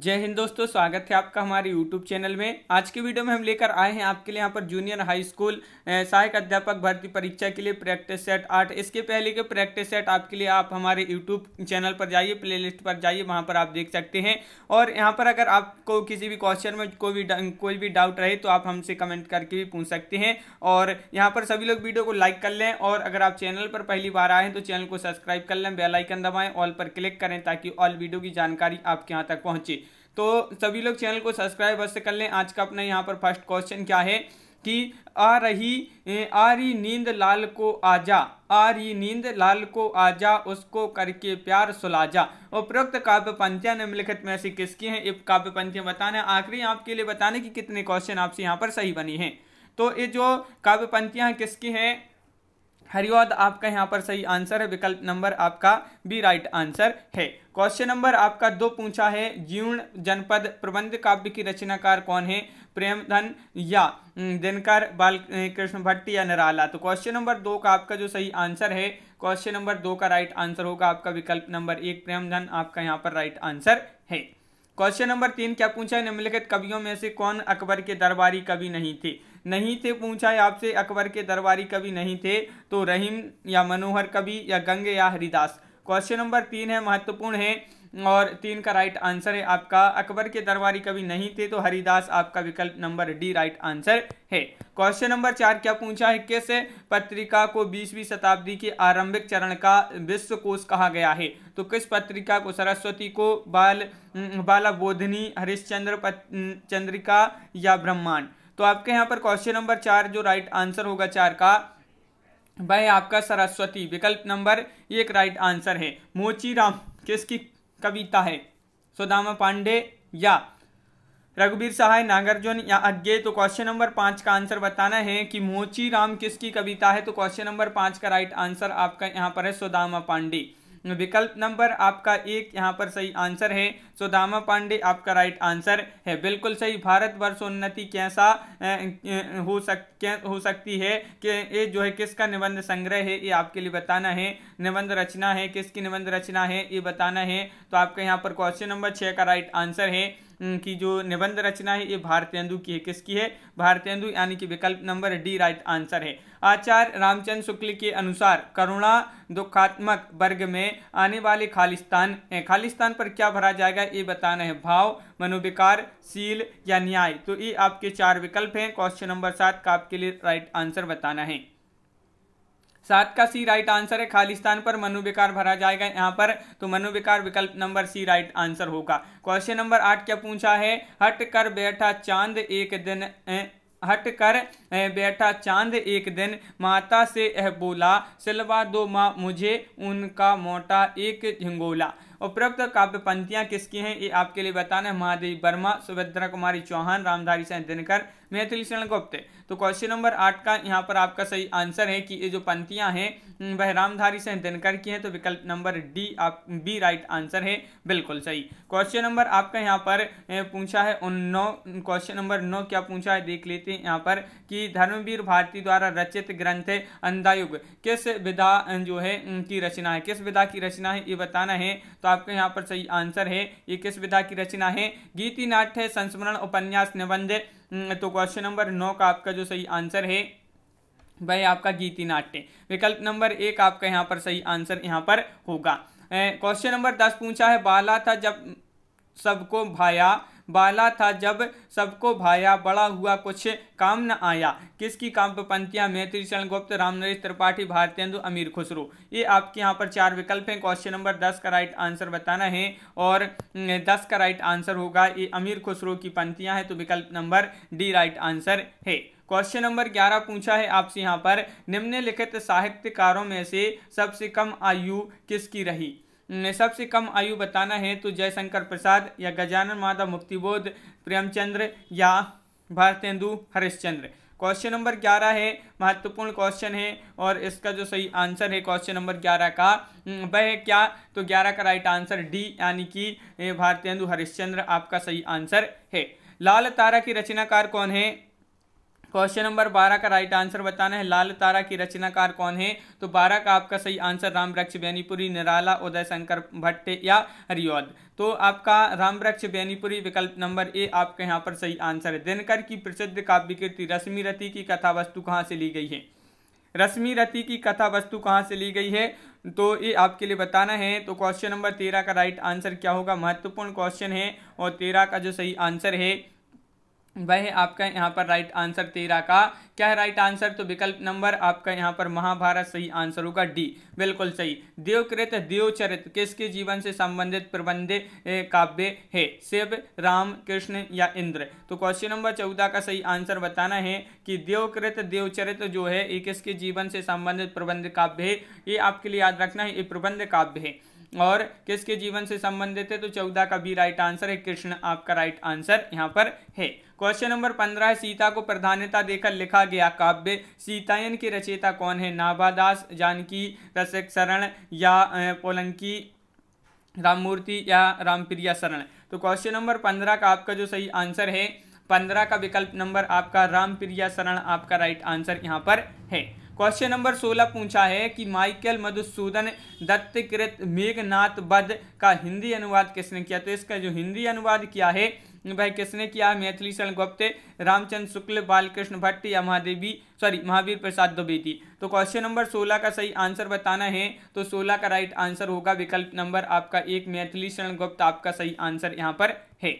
जय हिंद दोस्तों स्वागत है आपका हमारे यूट्यूब चैनल में आज के वीडियो में हम लेकर आए हैं आपके लिए यहाँ पर जूनियर हाई स्कूल सहायक अध्यापक भर्ती परीक्षा के लिए प्रैक्टिस सेट आठ इसके पहले के प्रैक्टिस सेट आपके लिए आप हमारे यूट्यूब चैनल पर जाइए प्लेलिस्ट पर जाइए वहाँ पर आप देख सकते हैं और यहाँ पर अगर आपको किसी भी क्वेश्चन में कोई भी कोई भी डाउट रहे तो आप हमसे कमेंट करके भी पूछ सकते हैं और यहाँ पर सभी लोग वीडियो को लाइक कर लें और अगर आप चैनल पर पहली बार आए हैं तो चैनल को सब्सक्राइब कर लें बेलाइकन दबाएँ ऑल पर क्लिक करें ताकि ऑल वीडियो की जानकारी आपके यहाँ तक पहुँचे तो सभी लोग चैनल को सब्सक्राइब अवश्य कर लें आज का अपना यहाँ पर फर्स्ट क्वेश्चन क्या है कि आ रही आ रही नींद लाल को आजा आ रही नींद लाल को आजा उसको करके प्यार सुलाजा उपरोक्त काव्य पंथियाँ निम्नलिखित में ऐसी किसकी हैं ये काव्य पंथियाँ बताने आखिरी आपके लिए बताने कि कितने क्वेश्चन आपसे यहाँ पर सही बनी हैं तो ये जो काव्य पंथियाँ किसकी हैं हरिवाद आपका यहाँ पर सही आंसर है विकल्प नंबर आपका बी राइट आंसर है क्वेश्चन नंबर आपका दो पूछा है जीवन जनपद प्रबंध काव्य की रचनाकार कौन है प्रेमधन या दिनकर बाल कृष्ण भट्ट या निराला तो क्वेश्चन नंबर दो का आपका जो सही आंसर है क्वेश्चन नंबर दो का राइट आंसर होगा आपका विकल्प नंबर एक प्रेमधन आपका यहाँ पर राइट आंसर है क्वेश्चन नंबर तीन क्या पूछा है निम्नलिखित कवियों में से कौन अकबर के दरबारी कवि नहीं थे नहीं थे पूछा है आपसे अकबर के दरबारी कवि नहीं थे तो रहीम या मनोहर कवि या गंगे या हरिदास क्वेश्चन नंबर तीन है महत्वपूर्ण है और तीन का राइट आंसर है आपका अकबर के दरबारी कवि नहीं थे तो हरिदास आपका विकल्प नंबर डी राइट आंसर है क्वेश्चन नंबर चार क्या पूछा है किस पत्रिका को बीसवीं शताब्दी के आरंभिक चरण का विश्व कोश कहा गया है तो किस पत्रिका को सरस्वती को बाल बाला बोधनी हरिश्चंद्र चंद्रिका या ब्रह्मांड तो आपके यहाँ पर क्वेश्चन नंबर चार जो राइट आंसर होगा चार का वह आपका सरस्वती विकल्प नंबर एक राइट आंसर है मोची राम किसकी कविता है सुदामा पांडे या रघुवीर सहाय नागार्जुन या अज्ञे तो क्वेश्चन नंबर पाँच का आंसर बताना है कि मोची राम किसकी कविता है तो क्वेश्चन नंबर पाँच का राइट आंसर आपका यहाँ पर है सुदामा पांडे विकल्प नंबर आपका एक यहाँ पर सही आंसर है सुदामा पांडे आपका राइट आंसर है बिल्कुल सही भारत वर्षोन्नति कैसा हो सक हो सकती है कि ये जो है किसका निबंध संग्रह है ये आपके लिए बताना है निबंध रचना है किसकी निबंध रचना है ये बताना है तो आपका यहाँ पर क्वेश्चन नंबर छः का राइट आंसर है की जो निबंध रचना है ये भारतेंदु की है किसकी है भारतेंदु यानी कि विकल्प नंबर डी राइट आंसर है आचार्य रामचंद्र शुक्ल के अनुसार करुणा दुखात्मक वर्ग में आने वाले खालिस्तान हैं खालिस्तान पर क्या भरा जाएगा ये बताना है भाव मनोविकार सील या न्याय तो ये आपके चार विकल्प हैं क्वेश्चन नंबर सात का आपके लिए राइट आंसर बताना है सात का सी राइट आंसर है खालिस्तान पर मनोविकार भरा जाएगा यहाँ पर तो मनोविकार विकल्प नंबर सी राइट आंसर होगा क्वेश्चन नंबर आठ क्या पूछा है हट कर बैठा चांद एक दिन ए, हट कर बैठा चांद एक दिन माता से यह बोला सिलवा दो माँ मुझे उनका मोटा एक झिंगोला उपरोक्त काव्य पंक्तियाँ किसकी हैं ये आपके लिए बताना है महादेव वर्मा सुभद्रा कुमारी चौहान रामधारी सिंह दिनकर मैथिलीशरण गुप्त तो क्वेश्चन नंबर आठ का यहाँ पर आपका सही आंसर है कि ये जो पंक्तियाँ हैं हम्म, वह रामधारी सिंह दिनकर की है तो विकल्प नंबर डी आप बी राइट आंसर है बिल्कुल सही क्वेश्चन नंबर आपका यहाँ पर पूछा है उन नौ क्वेश्चन नंबर नौ क्या पूछा है देख लेते हैं यहाँ पर कि धर्मवीर भारती द्वारा रचित ग्रंथ अंधायुग किस विधा जो है की रचना है किस विधा की रचना है ये बताना है तो आपका यहाँ पर सही आंसर है ये किस विधा की रचना है गीति नाट्य संस्मरण उपन्यास निबंध हम्म, तो क्वेश्चन नंबर नौ का आपका जो सही आंसर है वह आपका गीति नाट्य विकल्प नंबर एक आपका यहाँ पर सही आंसर यहाँ पर होगा क्वेश्चन नंबर दस पूछा है बाला था जब सबको भाया बाला था जब सबको भाया बड़ा हुआ कुछ काम न आया किसकी काम पर पंक्तियाँ मैत्री चरण गुप्त राम नरेश त्रिपाठी भारतेंदु अमीर खुसरो ये आपके यहाँ पर चार विकल्प हैं क्वेश्चन नंबर दस का राइट आंसर बताना है और दस का राइट आंसर होगा ये अमीर खुसरो की पंक्तियाँ हैं तो विकल्प नंबर डी राइट आंसर है क्वेश्चन नंबर ग्यारह पूछा है आपसे यहाँ पर निम्नलिखित साहित्यकारों में से सबसे कम आयु किसकी रही सबसे कम आयु बताना है तो जयशंकर प्रसाद या गजानन माधव मुक्तिबोध प्रेमचंद्र या भारतेंदु हरिश्चंद्र क्वेश्चन नंबर ग्यारह है महत्वपूर्ण क्वेश्चन है और इसका जो सही आंसर है क्वेश्चन नंबर ग्यारह का हम्म, वह है क्या तो ग्यारह का राइट आंसर डी यानी कि भारतेंदु हरिश्चंद्र आपका सही आंसर है लाल तारा की रचनाकार कौन है क्वेश्चन नंबर बारह का राइट आंसर बताना है लाल तारा की रचनाकार कौन है तो बारह का आपका सही आंसर राम वृक्ष बेनीपुरी निराला उदय शंकर भट्ट या हरिओद तो आपका राम वृक्ष बेनीपुरी विकल्प नंबर ए आपके यहाँ पर सही आंसर है दिनकर की प्रसिद्ध काव्य कृति रश्मि रति की कथा वस्तु कहाँ से ली गई है रश्मि रति की कथा वस्तु कहाँ से ली गई है तो ये आपके लिए बताना है तो क्वेश्चन नंबर तेरह का राइट आंसर क्या होगा महत्वपूर्ण क्वेश्चन है और तेरह का जो सही आंसर है वह आपका यहाँ पर राइट आंसर तेरह का क्या है राइट आंसर तो विकल्प नंबर आपका यहाँ पर महाभारत सही आंसर होगा डी बिल्कुल सही देवकृत देवचरित किसके जीवन से संबंधित प्रबंध काव्य है शिव राम कृष्ण या इंद्र तो क्वेश्चन नंबर चौदह का सही आंसर बताना है कि देवकृत देवचरित जो है ये किसके जीवन से संबंधित प्रबंध काव्य है ये आपके लिए याद रखना है ये प्रबंध काव्य है और किसके जीवन से संबंधित है तो चौदह का भी राइट आंसर है कृष्ण आपका राइट आंसर यहाँ पर है क्वेश्चन नंबर पंद्रह सीता को प्रधानता देकर लिखा गया काव्य सीतायन के रचयिता कौन है नाभादास जानकी रसिक शरण या पोलंकी राममूर्ति या रामप्रिया शरण तो क्वेश्चन नंबर पंद्रह का आपका जो सही आंसर है पंद्रह का विकल्प नंबर आपका रामप्रिया शरण आपका राइट आंसर यहाँ पर है क्वेश्चन नंबर सोलह पूछा है कि माइकल मधुसूदन दत्तकृत मेघनाथ बद का हिंदी अनुवाद किसने किया तो इसका जो हिंदी अनुवाद किया है भाई किसने किया मैथिली शरण गुप्ते रामचंद्र शुक्ल बालकृष्ण भट्ट या महादेवी सॉरी महावीर प्रसाद द्विवेदी तो क्वेश्चन नंबर सोलह का सही आंसर बताना है तो सोलह का राइट आंसर होगा विकल्प नंबर आपका एक मैथिली शरण गुप्त आपका सही आंसर यहाँ पर है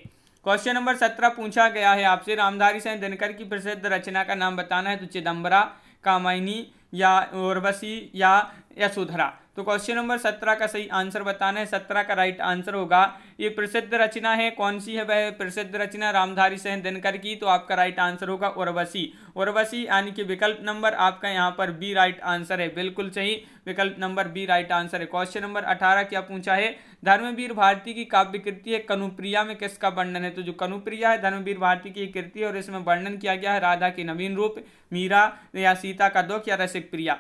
क्वेश्चन नंबर सत्रह पूछा गया है आपसे रामधारी सिंह दिनकर की प्रसिद्ध रचना का नाम बताना है तो चिदम्बरा कामायनी या उर्वशी या यशोधरा तो क्वेश्चन नंबर सत्रह का सही आंसर बताना है सत्रह का राइट आंसर होगा ये प्रसिद्ध रचना है कौन सी है वह प्रसिद्ध रचना रामधारी सहन दिनकर की तो आपका राइट आंसर होगा उर्वशी उर्वशी यानी कि विकल्प नंबर आपका यहाँ पर बी राइट आंसर है बिल्कुल सही विकल्प नंबर बी राइट आंसर है क्वेश्चन नंबर अठारह क्या पूछा है धर्मवीर भारती की काव्य कृति है कनुप्रिया में किसका वर्णन है तो जो कनुप्रिया है धर्मवीर भारती की कृति है और इसमें वर्णन किया गया है राधा के नवीन रूप मीरा या सीता का दुख या रसिक प्रिया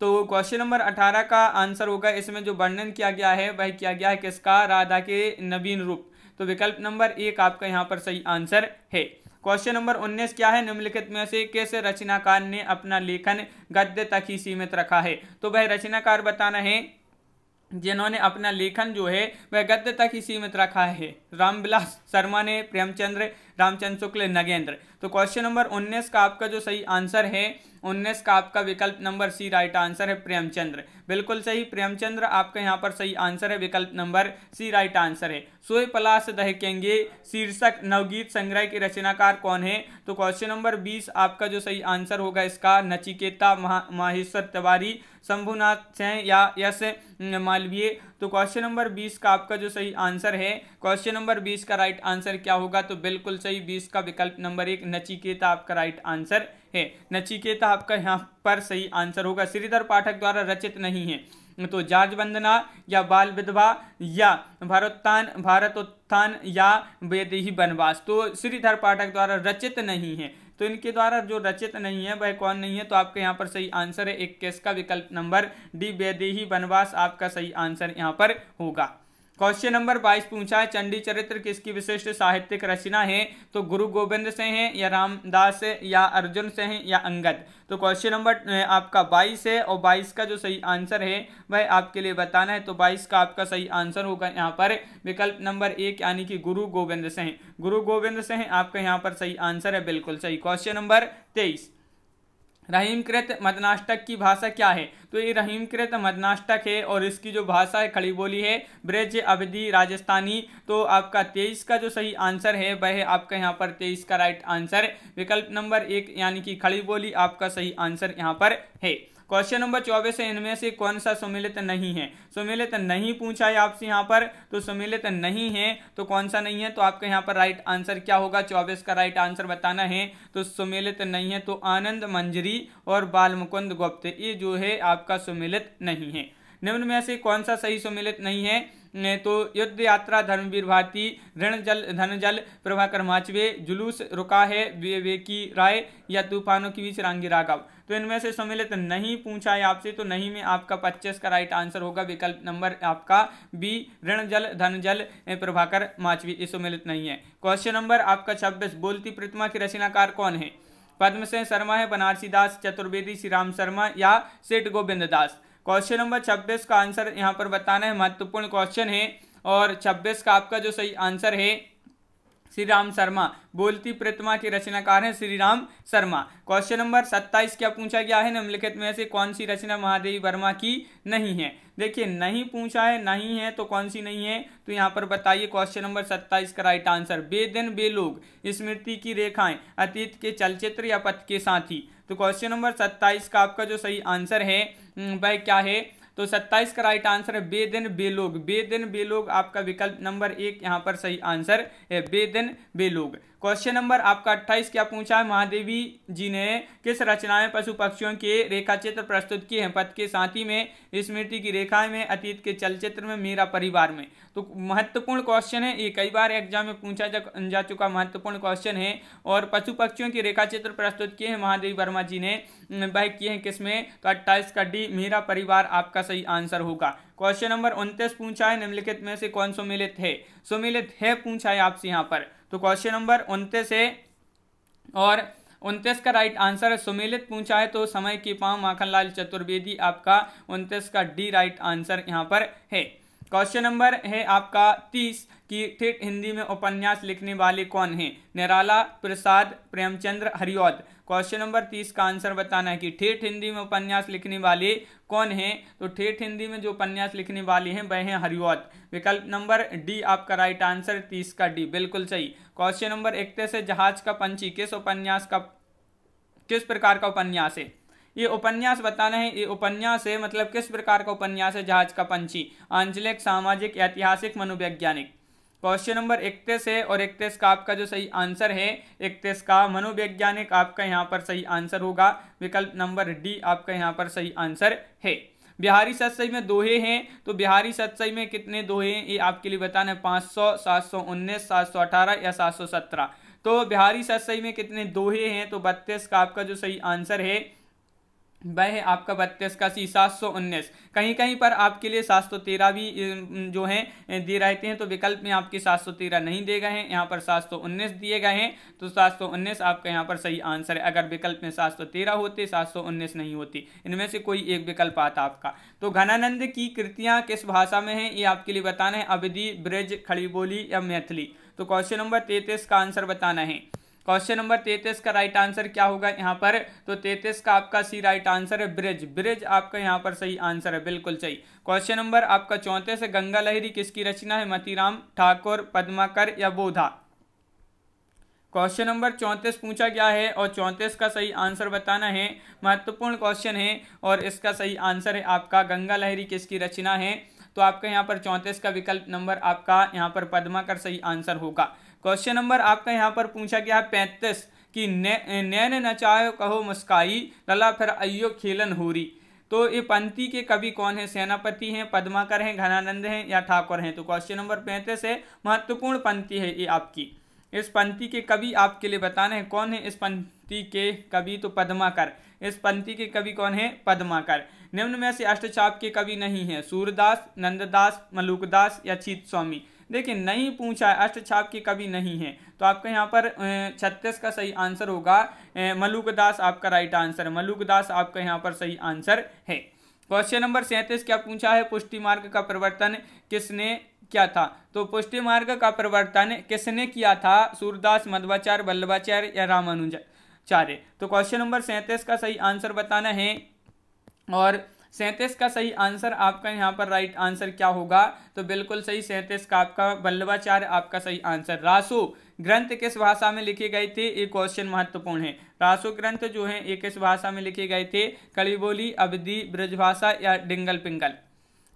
तो क्वेश्चन नंबर अठारह का आंसर होगा इसमें जो वर्णन किया गया है वह किया गया है किसका राधा के नवीन रूप तो विकल्प नंबर एक आपका यहाँ पर सही आंसर है क्वेश्चन नंबर उन्नीस क्या है निम्नलिखित में से किस रचनाकार ने अपना लेखन गद्य तक ही सीमित रखा है तो वह रचनाकार बताना है जिन्होंने अपना लेखन जो है वह गद्य तक ही सीमित रखा है रामविलास शर्मा ने प्रेमचंद्र रामचंद्र शुक्ल नगेंद्र तो क्वेश्चन नंबर उन्नीस का आपका जो सही आंसर है उन्नीस का आपका विकल्प नंबर सी राइट आंसर है प्रेमचंद्र बिल्कुल सही प्रेमचंद्र आपका यहाँ पर सही आंसर है विकल्प नंबर सी राइट आंसर है सोए पलास दहकेंगे शीर्षक नवगीत संग्रह के रचनाकार कौन है तो क्वेश्चन नंबर बीस आपका जो सही आंसर होगा इसका नचिकेता माहेश्वर तिवारी शंभुनाथ सैन या यश मालवीय तो क्वेश्चन नंबर बीस का आपका जो सही आंसर है क्वेश्चन नंबर बीस का राइट आंसर क्या होगा तो बिल्कुल सही बीस का विकल्प नंबर एक नचिकेता आपका राइट आंसर है नचिकेता आपका यहाँ पर सही आंसर होगा श्रीधर पाठक द्वारा रचित नहीं है तो जार्ज वंदना या बाल विधवा या भारोत्थान भारतोत्थान या वेदही वनवास तो श्रीधर पाठक द्वारा रचित नहीं है तो इनके द्वारा जो रचित नहीं है वह कौन नहीं है तो आपके यहाँ पर सही आंसर है एक केस का विकल्प नंबर डी वेदेही वनवास आपका सही आंसर यहाँ पर होगा क्वेश्चन नंबर बाईस पूछा है चंडी चरित्र किसकी विशिष्ट साहित्यिक रचना है तो गुरु गोविंद से है या रामदास है या अर्जुन से है या अंगद तो क्वेश्चन नंबर आपका बाईस है और बाईस का जो सही आंसर है वह आपके लिए बताना है तो बाईस का आपका सही आंसर होगा यहाँ पर विकल्प नंबर एक यानी कि गुरु गोविंद से गुरु गोविंद से आपका यहाँ पर सही आंसर है बिल्कुल सही क्वेश्चन नंबर तेईस रहीमकृत मदनाष्टक की भाषा क्या है तो ये रहीमकृत मदनाष्टक है और इसकी जो भाषा है खड़ी बोली है ब्रज अवधि राजस्थानी तो आपका तेईस का जो सही आंसर है वह है आपका यहाँ पर तेईस का राइट आंसर विकल्प नंबर एक यानी कि खड़ी बोली आपका सही आंसर यहाँ पर है क्वेश्चन नंबर चौबीस है इनमें से कौन सा सुमिलित नहीं है सुमिलित नहीं पूछा है आपसे यहाँ पर तो सुमिलित नहीं है तो कौन सा नहीं है तो आपके यहाँ पर राइट आंसर क्या होगा चौबीस का राइट आंसर बताना है तो सुमिलित नहीं है तो आनंद मंजरी और बाल मुकुंद गुप्त ये जो है आपका सुमिलित नहीं है निम्न में से कौन सा सही सुमिलित नहीं है ने तो युद्ध यात्रा धर्मवीर भारती ऋण जल धन जल प्रभाकर माचवे जुलूस रुका है विवेकी राय या तूफानों के बीच रांगी राघव तो इनमें से सम्मिलित नहीं पूछा है आपसे तो नहीं में आपका पच्चीस का राइट आंसर होगा विकल्प नंबर आपका बी ऋण जल धन जल प्रभाकर माचवी ये सम्मिलित नहीं है क्वेश्चन नंबर आपका छब्बीस बोलती प्रतिमा की रचनाकार कौन है पद्मसेन शर्मा है बनारसी दास चतुर्वेदी श्री राम शर्मा या सेठ गोविंद दास क्वेश्चन नंबर छब्बीस का आंसर यहाँ पर बताना है महत्वपूर्ण क्वेश्चन है और छब्बीस का आपका जो सही आंसर है श्री राम शर्मा बोलती प्रतिमा के रचनाकार हैं श्री राम शर्मा क्वेश्चन नंबर सत्ताईस क्या पूछा गया है निम्नलिखित में से कौन सी रचना महादेवी वर्मा की नहीं है देखिए नहीं पूछा है नहीं है तो कौन सी नहीं है तो यहाँ पर बताइए क्वेश्चन नंबर सत्ताईस का राइट आंसर बेदिन बेलोग स्मृति की रेखाएं अतीत के चलचित्र या पथ के साथी तो क्वेश्चन नंबर सत्ताईस का आपका जो सही आंसर है वह हम्म, क्या है तो सत्ताईस का राइट आंसर है बेदिन बेलोग बेदिन बेलोग आपका विकल्प नंबर एक यहां पर सही आंसर है बेदिन बेलोग क्वेश्चन नंबर आपका अट्ठाईस क्या पूछा है महादेवी जी ने किस रचना में पशु पक्षियों के रेखा चित्र प्रस्तुत किए हैं पथ के साथ ही में स्मृति की रेखाएं में अतीत के चलचित्र में मेरा परिवार में तो महत्वपूर्ण क्वेश्चन है ये कई बार एग्जाम में पूछा जा, जा चुका महत्वपूर्ण क्वेश्चन है और पशु पक्षियों के रेखा चित्र प्रस्तुत किए हैं महादेवी वर्मा जी ने वह किए हैं किसमें तो अट्ठाईस का डी मेरा परिवार आपका सही आंसर होगा क्वेश्चन नंबर उनतीस पूछा है निम्नलिखित में से कौन सुमिलित है सुमिलित है पूछा है आपसे यहाँ पर तो क्वेश्चन नंबर उनतीस है और उनतीस का राइट आंसर है पूछा है तो समय की पाँव माखनलाल चतुर्वेदी आपका उनतीस का डी राइट आंसर यहाँ पर है क्वेश्चन नंबर है आपका तीस कि ठेठ हिंदी में उपन्यास लिखने वाले कौन हैं निराला प्रसाद प्रेमचंद्र हरिऔद क्वेश्चन नंबर तीस का आंसर बताना है कि ठेठ हिंदी में उपन्यास लिखने वाले कौन हैं तो ठेठ हिंदी में जो उपन्यास लिखने वाले हैं वह हैं हरिओत विकल्प नंबर डी आपका राइट आंसर तीस का डी बिल्कुल सही क्वेश्चन नंबर इकतीस है जहाज का पंछी किस उपन्यास का किस प्रकार का उपन्यास है ये उपन्यास बताना है ये उपन्यास है मतलब किस प्रकार का उपन्यास है जहाज का पंछी आंचलिक सामाजिक ऐतिहासिक मनोवैज्ञानिक क्वेश्चन नंबर इकतीस है और इकतीस का आपका जो सही आंसर है इकतीस का मनोवैज्ञानिक आपका यहाँ पर सही आंसर होगा विकल्प नंबर डी आपका यहाँ पर सही आंसर है बिहारी सत्सई में दोहे हैं तो बिहारी सत्सई में कितने दोहे हैं ये आपके लिए बताना है पाँच सौ सात सौ उन्नीस सात सौ अठारह या सात सौ सत्रह तो बिहारी सत्सई में कितने दोहे हैं तो बत्तीस का आपका जो सही आंसर है वह है आपका बत्तीस का सी सात सौ उन्नीस कहीं कहीं पर आपके लिए सात सौ तेरह भी जो है दे रहते हैं तो विकल्प में आपके सात सौ तेरह नहीं दिए गए हैं यहाँ पर सात सौ उन्नीस दिए गए हैं तो सात सौ उन्नीस आपका यहाँ पर सही आंसर है अगर विकल्प में सात सौ तेरह होते सात सौ उन्नीस नहीं होती इनमें से कोई एक विकल्प आता आपका तो घनानंद की कृतियाँ किस भाषा में है ये आपके लिए बताना है अवधि ब्रज खड़ी बोली या मैथिली तो क्वेश्चन नंबर तैतीस का आंसर बताना है क्वेश्चन नंबर तैतीस का राइट आंसर क्या होगा यहाँ पर तो तैतीस का आपका सी राइट आंसर है ब्रिज ब्रिज आपका यहाँ पर सही आंसर है बिल्कुल सही क्वेश्चन नंबर आपका चौंतीस है गंगा लहरी किसकी रचना है मतीराम ठाकुर पद्माकर या बोधा क्वेश्चन नंबर चौंतीस पूछा गया है और चौंतीस का सही आंसर बताना है महत्वपूर्ण क्वेश्चन है और इसका सही आंसर है आपका गंगा लहरी किसकी रचना है तो आपका यहाँ पर चौंतीस का विकल्प नंबर आपका यहाँ पर पद्मा कर सही आंसर होगा क्वेश्चन नंबर आपका यहाँ पर पूछा गया है पैंतीस कि नैन नचायो कहो मुस्काई लला फिर अयो खेलन होरी तो ये पंक्ति के कवि कौन है सेनापति हैं पद्माकर हैं घनानंद हैं या ठाकुर हैं तो क्वेश्चन नंबर पैंतीस है महत्वपूर्ण पंक्ति है ये आपकी इस पंक्ति के कवि आपके लिए बताना है कौन है इस पंक्ति के कवि तो पद्माकर इस पंक्ति के कवि कौन है पद्माकर निम्न में से अष्टचाप के कवि नहीं है सूरदास नंददास मलुकदास या चीत स्वामी देखिए नहीं पूछा अष्टछाप की कभी नहीं है तो आपका यहाँ पर छत्तीस का सही आंसर होगा मलुकदास आपका राइट आंसर मलुकदास आपका यहाँ पर सही आंसर है क्वेश्चन नंबर सैंतीस क्या पूछा है पुष्टि मार्ग का प्रवर्तन किसने क्या था तो पुष्टि मार्ग का प्रवर्तन किसने किया था सूरदास मध्वाचार्य वल्लभाचार्य या रामानुजाचार्य तो क्वेश्चन नंबर सैंतीस का सही आंसर बताना है और सैंतीस का सही आंसर आपका यहाँ पर राइट आंसर क्या होगा तो बिल्कुल सही सैंतीस का आपका बल्लभाचार्य आपका सही आंसर रासु ग्रंथ किस भाषा में लिखे गए थे ये क्वेश्चन महत्वपूर्ण है रासु ग्रंथ जो है ये किस भाषा में लिखे गए थे कलिबोली अवधि ब्रजभाषा या डिंगल पिंगल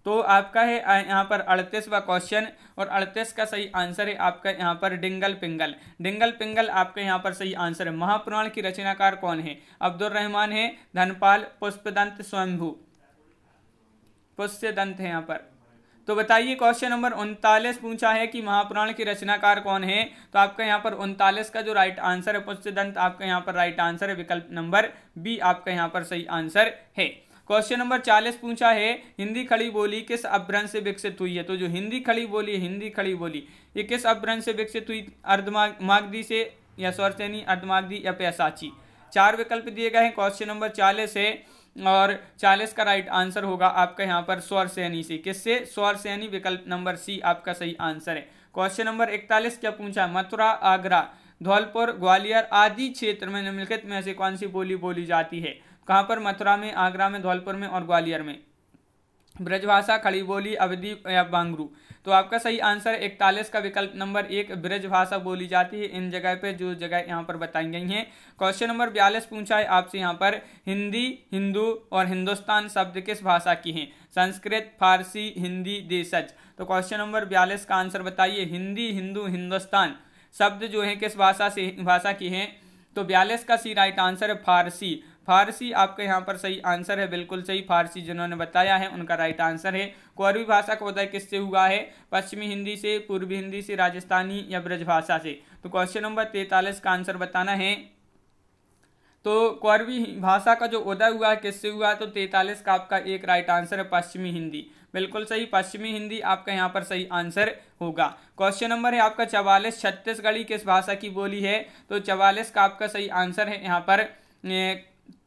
तो आपका है यहाँ पर अड़तीसवा क्वेश्चन और अड़तीस का सही आंसर है आपका यहाँ पर डिंगल पिंगल डिंगल पिंगल आपका यहाँ पर सही आंसर है महापुराण की रचनाकार कौन है अब्दुल रहमान है धनपाल पुष्पदंत स्वयंभू पुष्य दंत है यहाँ पर तो बताइए क्वेश्चन नंबर उनतालीस पूछा है कि महापुराण के रचनाकार कौन है तो आपका यहाँ पर उनतालीस का जो राइट आंसर है दंत आपका यहाँ पर राइट आंसर है विकल्प नंबर बी आपका यहाँ पर सही आंसर है क्वेश्चन नंबर चालीस पूछा है हिंदी खड़ी बोली किस अभ्रंश से विकसित हुई है तो जो हिंदी खड़ी बोली हिंदी खड़ी बोली ये किस अभ्रंश से विकसित हुई अर्धमागधी से या स्वर्चनी अर्धमागधी या पैसाची चार विकल्प दिए गए हैं क्वेश्चन नंबर चालीस है और चालीस का राइट आंसर होगा आपका यहाँ पर स्वर सैनी से किससे स्वर सैनी विकल्प नंबर सी आपका सही आंसर है क्वेश्चन नंबर इकतालीस क्या पूछा मथुरा आगरा धौलपुर ग्वालियर आदि क्षेत्र में निम्नलिखित में से कौन सी बोली बोली जाती है कहाँ पर मथुरा में आगरा में धौलपुर में और ग्वालियर में ब्रजभाषा खड़ी बोली अवधि या बांगरू तो आपका सही आंसर इकतालीस का विकल्प नंबर एक ब्रज भाषा बोली जाती है इन जगह पे जो जगह यहाँ पर बताई गई हैं क्वेश्चन नंबर बयालीस पूछा है आपसे यहाँ पर हिंदी हिंदू और हिंदुस्तान शब्द किस भाषा की हैं संस्कृत फारसी हिंदी देशज तो क्वेश्चन नंबर बयालीस का आंसर बताइए हिंदी हिंदू हिंदुस्तान शब्द जो है किस भाषा से भाषा की हैं तो बयालीस का सी राइट आंसर है फारसी फारसी आपका यहाँ पर सही आंसर है बिल्कुल सही फारसी जिन्होंने बताया है उनका राइट आंसर है कौरवी भाषा का उदय किससे हुआ है पश्चिमी हिंदी से पूर्वी हिंदी से राजस्थानी या ब्रजभाषा से तो क्वेश्चन नंबर तैतालीस का आंसर बताना है तो कौरवी भाषा का जो उदय हुआ है किससे हुआ तो तैतालीस का आपका एक राइट आंसर है पश्चिमी हिंदी बिल्कुल सही पश्चिमी हिंदी आपका यहाँ पर सही आंसर होगा क्वेश्चन नंबर है आपका चवालीस छत्तीसगढ़ी किस भाषा की बोली है तो चवालीस का आपका सही आंसर है यहाँ पर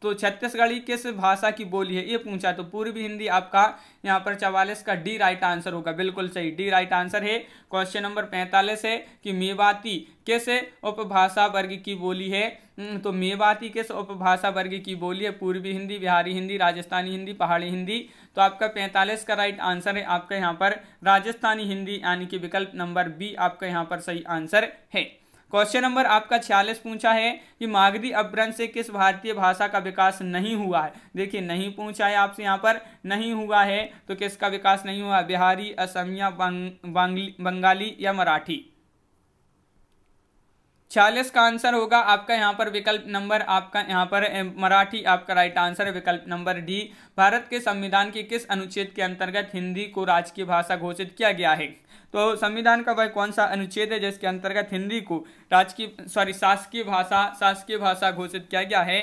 तो छत्तीसगढ़ी किस भाषा की बोली है ये पूछा तो पूर्वी हिंदी आपका यहाँ पर चवालीस का डी राइट आंसर होगा बिल्कुल सही डी राइट आंसर है क्वेश्चन नंबर पैंतालीस है कि मेवाती किस उपभाषा वर्ग की बोली है हम्म, तो मेवाती किस उपभाषा वर्ग की बोली है पूर्वी हिंदी बिहारी हिंदी राजस्थानी हिंदी पहाड़ी हिंदी तो आपका पैंतालीस का राइट आंसर है आपका यहाँ पर राजस्थानी हिंदी यानी कि विकल्प नंबर बी आपका यहाँ पर सही आंसर है क्वेश्चन नंबर आपका छियालीस पूछा है कि मागधी अपभ्रंश से किस भारतीय भाषा का विकास नहीं हुआ है देखिए नहीं पूछा है आपसे यहाँ पर नहीं हुआ है तो किसका विकास नहीं हुआ बिहारी असमिया बंग, बंगाली या मराठी छियालीस का आंसर होगा आपका यहाँ पर विकल्प नंबर आपका यहाँ पर मराठी आपका राइट आंसर है विकल्प नंबर डी भारत के संविधान के किस अनुच्छेद के अंतर्गत हिंदी को राजकीय भाषा घोषित किया गया है तो संविधान का वह कौन सा अनुच्छेद है जिसके अंतर्गत हिंदी को राजकीय सॉरी शासकीय भाषा शासकीय भाषा घोषित किया गया है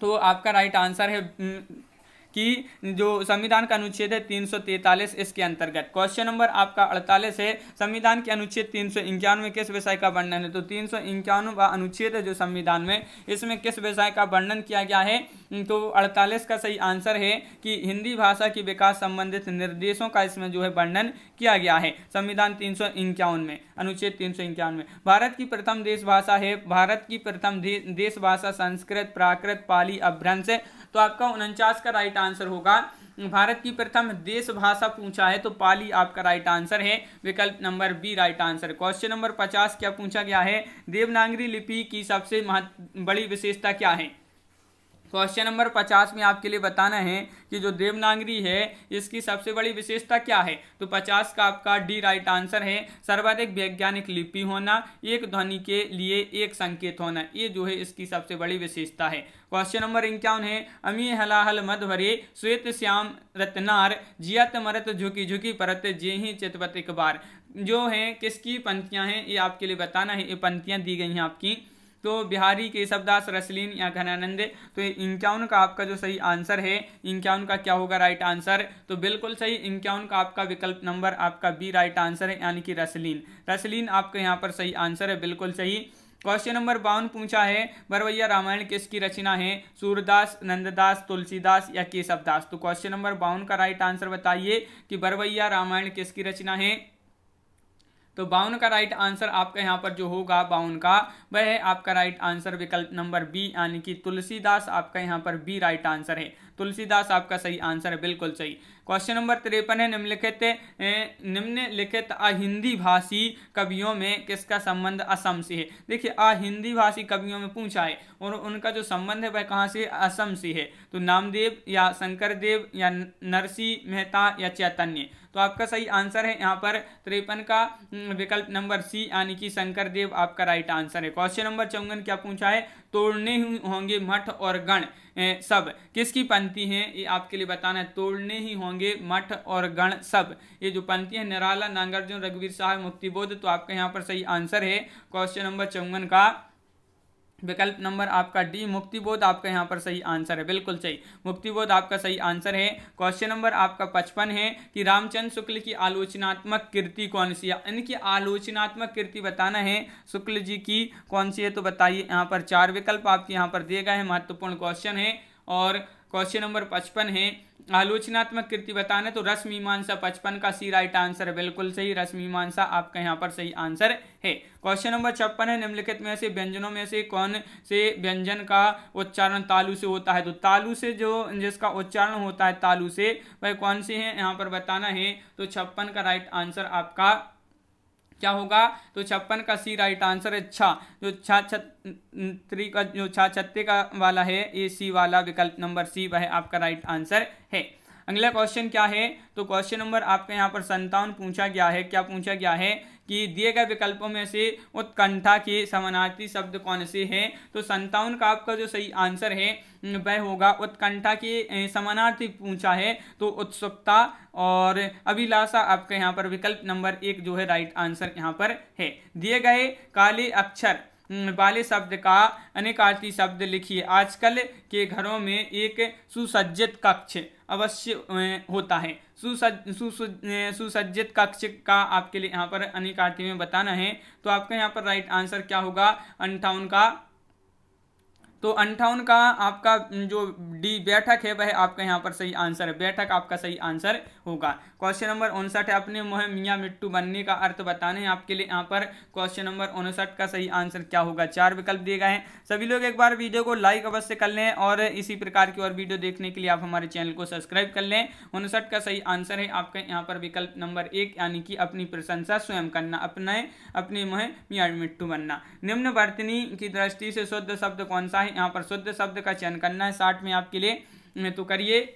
तो आपका राइट आंसर है हम्म, कि जो संविधान का अनुच्छेद है तीन इसके अंतर्गत क्वेश्चन नंबर आपका अड़तालीस है संविधान के अनुच्छेद तीन किस विषय का वर्णन है तो तीन सौ अनुच्छेद है जो संविधान में इसमें किस विषय का वर्णन किया गया है तो 48 का सही आंसर है कि हिंदी भाषा की विकास संबंधित निर्देशों का इसमें जो है वर्णन किया गया है संविधान तीन में अनुच्छेद तीन में भारत की प्रथम देश भाषा है भारत की प्रथम देश भाषा संस्कृत प्राकृत पाली अभ्रंश तो आपका उनचास का राइट आंसर होगा भारत की प्रथम देश भाषा पूछा है तो पाली आपका राइट आंसर है विकल्प number B right answer question number पचास क्या पूछा गया है देवनागरी लिपि की सबसे महत्व बड़ी विशेषता क्या है क्वेश्चन नंबर पचास में आपके लिए बताना है कि जो देवनागरी है इसकी सबसे बड़ी विशेषता क्या है तो पचास का आपका डी राइट आंसर है सर्वाधिक वैज्ञानिक लिपि होना एक ध्वनि के लिए एक संकेत होना ये जो है इसकी सबसे बड़ी विशेषता है क्वेश्चन नंबर इक्यावन है अमी हलाहल मध भरे श्वेत श्याम रतनार जियत मरत झुकी झुकी परत जे ही चितवत इकबार जो है किसकी पंक्तियाँ हैं ये आपके लिए बताना है ये पंक्तियाँ दी गई हैं आपकी तो बिहारी केशवदास रसलीन या घनानंद तो इंक्यावन का आपका जो सही आंसर है इंक्यावन का क्या होगा राइट आंसर तो बिल्कुल सही इंक्यावन का आपका विकल्प नंबर आपका बी राइट आंसर है यानी कि रसलीन रसलीन आपके यहाँ पर सही आंसर है बिल्कुल सही क्वेश्चन नंबर बावन पूछा है बरवैया रामायण किसकी रचना है सूरदास नंददास तुलसीदास या केशवदास तो क्वेश्चन नंबर बावन का राइट आंसर बताइए कि बरवैया रामायण किसकी रचना है तो बाउन का राइट आंसर आपका यहाँ पर जो होगा बाउन का वह है आपका राइट आंसर विकल्प नंबर बी यानी कि तुलसीदास आपका यहाँ पर बी राइट आंसर है तुलसीदास आपका सही आंसर है बिल्कुल सही क्वेश्चन नंबर तिरपन है निम्नलिखित निम्नलिखित अहिंदी भाषी कवियों में किसका संबंध असम से है देखिए अहिंदी भाषी कवियों में पूछा है और उनका जो संबंध है वह कहाँ से असम से है तो नामदेव या शंकर देव या नरसी मेहता या चैतन्य तो आपका सही आंसर है यहाँ पर त्रेपन का हम्म, विकल्प नंबर सी यानी कि शंकर देव आपका राइट आंसर है क्वेश्चन नंबर चौवन क्या पूछा है तोड़ने होंगे मठ और गण सब किसकी पंक्ति है ये आपके लिए बताना है तोड़ने ही होंगे मठ और गण सब ये जो पंक्ति है निराला नागार्जुन रघुवीर शाह मुक्तिबोध तो आपका यहाँ पर सही आंसर है क्वेश्चन नंबर चौवन का विकल्प नंबर आपका डी मुक्तिबोध आपका यहाँ पर सही आंसर है बिल्कुल सही मुक्तिबोध आपका सही आंसर है क्वेश्चन नंबर आपका पचपन है कि रामचंद्र शुक्ल की आलोचनात्मक कृति कौन सी है इनकी आलोचनात्मक कृति बताना है शुक्ल जी की कौन सी है तो बताइए यहाँ पर चार विकल्प आपके यहाँ पर दिए गए हैं महत्वपूर्ण क्वेश्चन है और क्वेश्चन नंबर पचपन है आलोचनात्मक कृति बताने तो रस मीमांसा पचपन का सी राइट आंसर बिल्कुल सही रस मीमांसा आपका यहाँ पर सही आंसर है क्वेश्चन नंबर छप्पन है निम्नलिखित में से व्यंजनों में से कौन से व्यंजन का उच्चारण तालु से होता है तो तालु से जो जिसका उच्चारण होता है तालु से वह कौन से हैं यहाँ पर बताना है तो छप्पन का राइट आंसर आपका क्या होगा तो छप्पन का सी राइट आंसर है छा जो छा छत्री का जो छा छत्ते का वाला है ये सी वाला विकल्प नंबर सी वह आपका राइट आंसर है अगला क्वेश्चन क्या है तो क्वेश्चन नंबर आपका यहाँ पर संतावन पूछा गया है क्या पूछा गया है कि दिए गए विकल्पों में से उत्कंठा के समानार्थी शब्द कौन से हैं तो संतावन का आपका जो सही आंसर है वह होगा उत्कंठा के समानार्थी पूछा है तो उत्सुकता और अभिलाषा आपका यहाँ पर विकल्प नंबर एक जो है राइट आंसर यहाँ पर है दिए गए काले अक्षर वाले शब्द का अनेकार्थी शब्द लिखिए आजकल के घरों में एक सुसज्जित कक्ष अवश्य होता है सुसज सुसज्जित कक्ष का आपके लिए यहाँ पर अनेकार्थी में बताना है तो आपका यहाँ पर राइट आंसर क्या होगा अंठावन का तो अंठावन का आपका जो डी बैठक है वह आपका यहाँ पर सही आंसर है बैठक आपका सही आंसर होगा क्वेश्चन नंबर उनसठ है अपने मोह मियाँ मिट्टू बनने का अर्थ बताने आपके लिए यहाँ पर क्वेश्चन नंबर उनसठ का सही आंसर क्या होगा चार विकल्प दिए गए हैं सभी लोग एक बार वीडियो को लाइक अवश्य कर लें और इसी प्रकार की और वीडियो देखने के लिए आप हमारे चैनल को सब्सक्राइब कर लें उनसठ का सही आंसर है आपके यहाँ पर विकल्प नंबर एक यानी कि अपनी प्रशंसा स्वयं करना अपने अपने मोह मियाँ मिट्टू बनना निम्न वर्तनी की दृष्टि से शुद्ध शब्द कौन सा है है यहाँ पर शुद्ध शब्द का चयन करना है साठ में आपके लिए तो करिए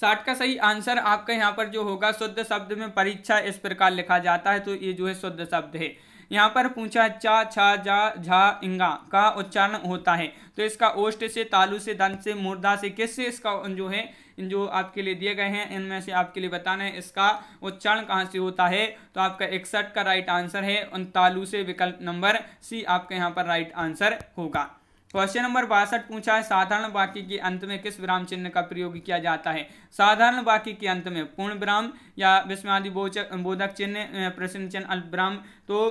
साठ का सही आंसर आपका यहाँ पर जो होगा शुद्ध शब्द में परीक्षा इस प्रकार लिखा जाता है तो ये जो है शुद्ध शब्द है यहाँ पर पूछा चा छा जा झा इंगा का उच्चारण होता है तो इसका ओष्ट से तालु से दंत से मूर्धा से किस से इसका जो है जो आपके लिए दिए गए हैं इनमें से आपके लिए बताना है इसका उच्चारण कहाँ से होता है तो आपका इकसठ का राइट आंसर है उनतालू से विकल्प नंबर सी आपके यहाँ पर राइट आंसर होगा क्वेश्चन नंबर बासठ पूछा है साधारण वाक्य के अंत में किस विराम चिन्ह का प्रयोग किया जाता है साधारण वाक्य के अंत में पूर्ण विराम या विस्मादि बोधक चिन्ह प्रश्न चिन्ह अल्प विराम तो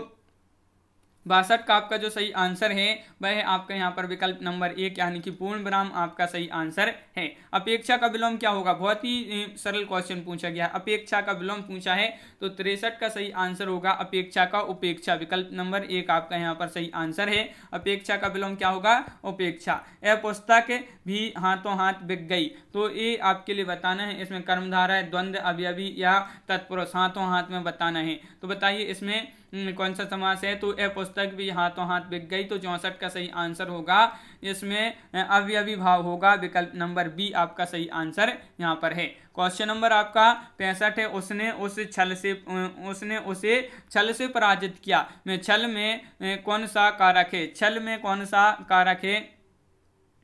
बासठ का आपका जो सही आंसर है वह आपका यहाँ पर विकल्प नंबर एक यानी कि पूर्ण विराम आपका सही आंसर है अपेक्षा का विलोम क्या होगा बहुत ही सरल क्वेश्चन पूछा गया अपेक्षा का विलोम पूछा है तो तिरसठ का सही आंसर होगा अपेक्षा का उपेक्षा विकल्प नंबर एक आपका यहाँ पर सही आंसर है अपेक्षा का विलोम क्या होगा उपेक्षा यह पुस्तक भी हाथों हाथ बिक गई तो ये आपके लिए बताना है इसमें कर्मधारा द्वंद्व अवयवी या तत्पुरुष हाथों हाथ में बताना है तो बताइए इसमें हम्म, कौन सा समास है तो यह पुस्तक भी हाथों तो हाथ बिक गई तो चौंसठ का सही आंसर होगा इसमें अव्यवी भाव होगा विकल्प नंबर बी आपका सही आंसर यहाँ पर है क्वेश्चन नंबर आपका पैंसठ है उसने उस छल से उसने उसे छल से पराजित किया छल में कौन सा कारक है छल में कौन सा कारक है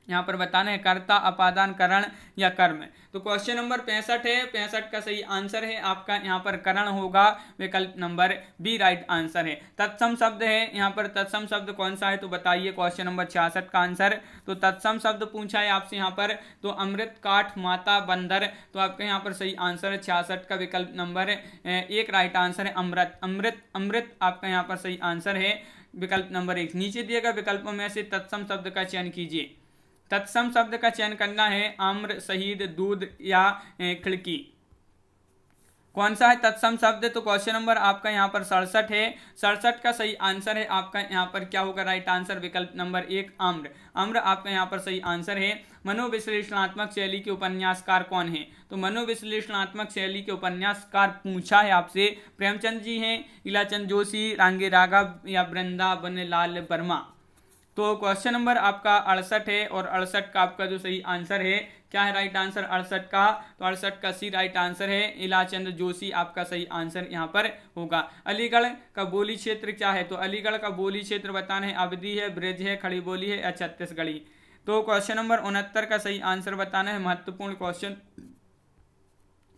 यहाँ पर बताना है कर्ता अपादान करण या कर्म तो क्वेश्चन नंबर पैंसठ है पैंसठ का सही आंसर है आपका यहाँ पर करण होगा विकल्प नंबर बी राइट आंसर है तत्सम शब्द है यहाँ पर तत्सम शब्द कौन सा है तो बताइए क्वेश्चन नंबर छियासठ का आंसर तो तत्सम शब्द पूछा है आपसे यहाँ पर तो अमृत काठ माता बंदर तो आपका यहाँ पर सही आंसर है छियासठ का विकल्प नंबर एक राइट आंसर है अमृत अमृत अमृत आपका यहाँ पर सही आंसर है विकल्प नंबर एक नीचे दिएगा विकल्पों में से तत्सम शब्द का चयन कीजिए तत्सम शब्द का चयन करना है अम्र शहीद दूध या खिड़की कौन सा है तत्सम शब्द तो क्वेश्चन नंबर आपका यहाँ पर सड़सठ है सड़सठ का सही आंसर है आपका यहाँ पर क्या होगा राइट आंसर विकल्प नंबर एक अम्र अम्र आपका यहाँ पर सही आंसर है मनोविश्लेषणात्मक शैली के उपन्यासकार कौन है तो मनोविश्लेषणात्मक शैली के उपन्यासकार पूछा है आपसे प्रेमचंद जी हैं इलाचंद जोशी रांगे राघव या वृंदावन लाल वर्मा तो क्वेश्चन नंबर आपका अड़सठ है और अड़सठ का आपका जो सही आंसर है क्या है राइट आंसर अड़सठ का तो अड़सठ का सी राइट आंसर है इलाचंद जोशी आपका सही आंसर यहाँ पर होगा अलीगढ़ का बोली क्षेत्र क्या है तो अलीगढ़ का बोली क्षेत्र बताना है अवधि है ब्रज है खड़ी बोली है या छत्तीसगढ़ी तो क्वेश्चन नंबर उनहत्तर का सही आंसर बताना है महत्वपूर्ण क्वेश्चन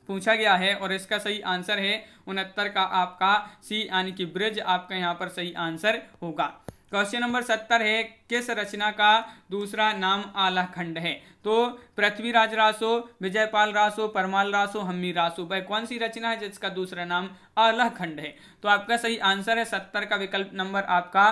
पूछा गया है और इसका सही आंसर है उनहत्तर का आपका सी यानी कि ब्रिज आपका यहाँ पर सही आंसर होगा क्वेश्चन नंबर सत्तर है किस रचना का दूसरा नाम आला खंड है तो पृथ्वीराज रासो विजयपाल रासो परमाल रासो हम्मी रासो भाई कौन सी रचना है जिसका दूसरा नाम आला खंड है तो आपका सही आंसर है सत्तर का विकल्प नंबर आपका